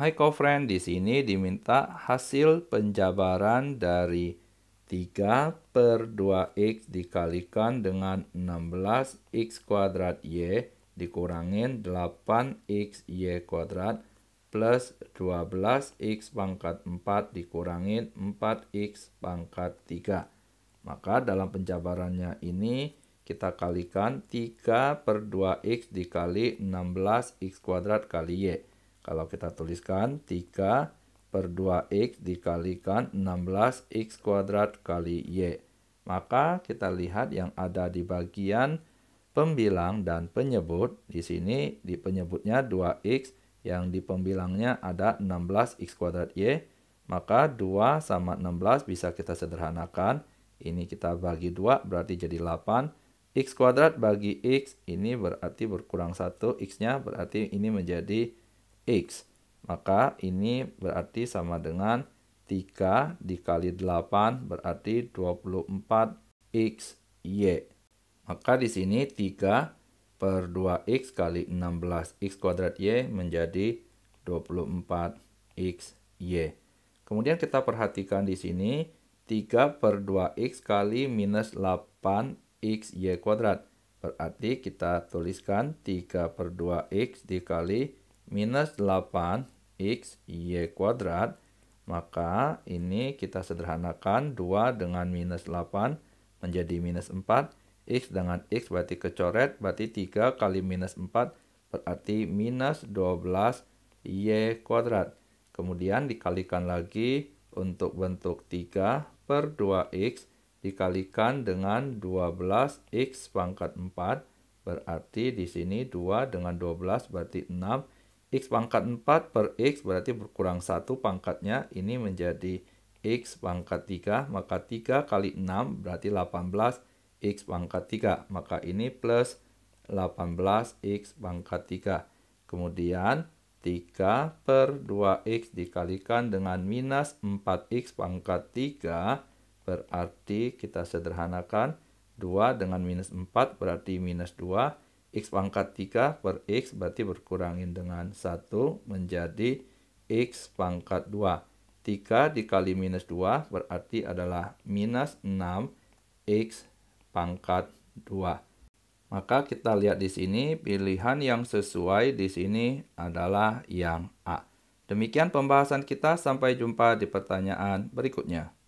Hai Kofren, di sini diminta hasil penjabaran dari 3 per 2x dikalikan dengan 16x kuadrat y dikurangin 8x y kuadrat plus 12x pangkat 4 dikurangin 4x pangkat 3. Maka dalam penjabarannya ini kita kalikan 3 per 2x dikali 16x kuadrat kali y kalau kita tuliskan 3 per 2x dikalikan 16x kuadrat kali y. Maka kita lihat yang ada di bagian pembilang dan penyebut. Di sini di penyebutnya 2x, yang di pembilangnya ada 16x kuadrat y. Maka 2 sama 16 bisa kita sederhanakan. Ini kita bagi 2 berarti jadi 8. x kuadrat bagi x ini berarti berkurang 1, x-nya berarti ini menjadi X. Maka ini berarti sama dengan 3 dikali 8 berarti 24 x y. Maka di sini 3 per 2X kali 16X kuadrat Y menjadi 24 x y. Kemudian kita perhatikan di sini 3 per 2X kali minus 8 x y kuadrat. Berarti kita tuliskan 3 per 2X dikali minus 8x y kuadrat. Maka ini kita sederhanakan 2 dengan minus 8 menjadi minus 4. X dengan X berarti kecoret, berarti 3 kali minus 4 berarti minus 12 Y kuadrat. Kemudian dikalikan lagi untuk bentuk 3 per 2X dikalikan dengan 12X pangkat 4 berarti di sini 2 dengan 12 berarti 6 X pangkat 4 per X berarti berkurang 1 pangkatnya ini menjadi X pangkat 3 maka 3 kali 6 berarti 18 X pangkat 3 maka ini plus 18 X pangkat 3 kemudian 3 per 2X dikalikan dengan minus 4X pangkat 3 berarti kita sederhanakan 2 dengan minus 4 berarti minus 2 X pangkat 3 per X berarti berkurangin dengan 1 menjadi X pangkat 2. 3 dikali minus 2 berarti adalah minus 6 X pangkat 2. Maka kita lihat di sini pilihan yang sesuai di sini adalah yang A. Demikian pembahasan kita sampai jumpa di pertanyaan berikutnya.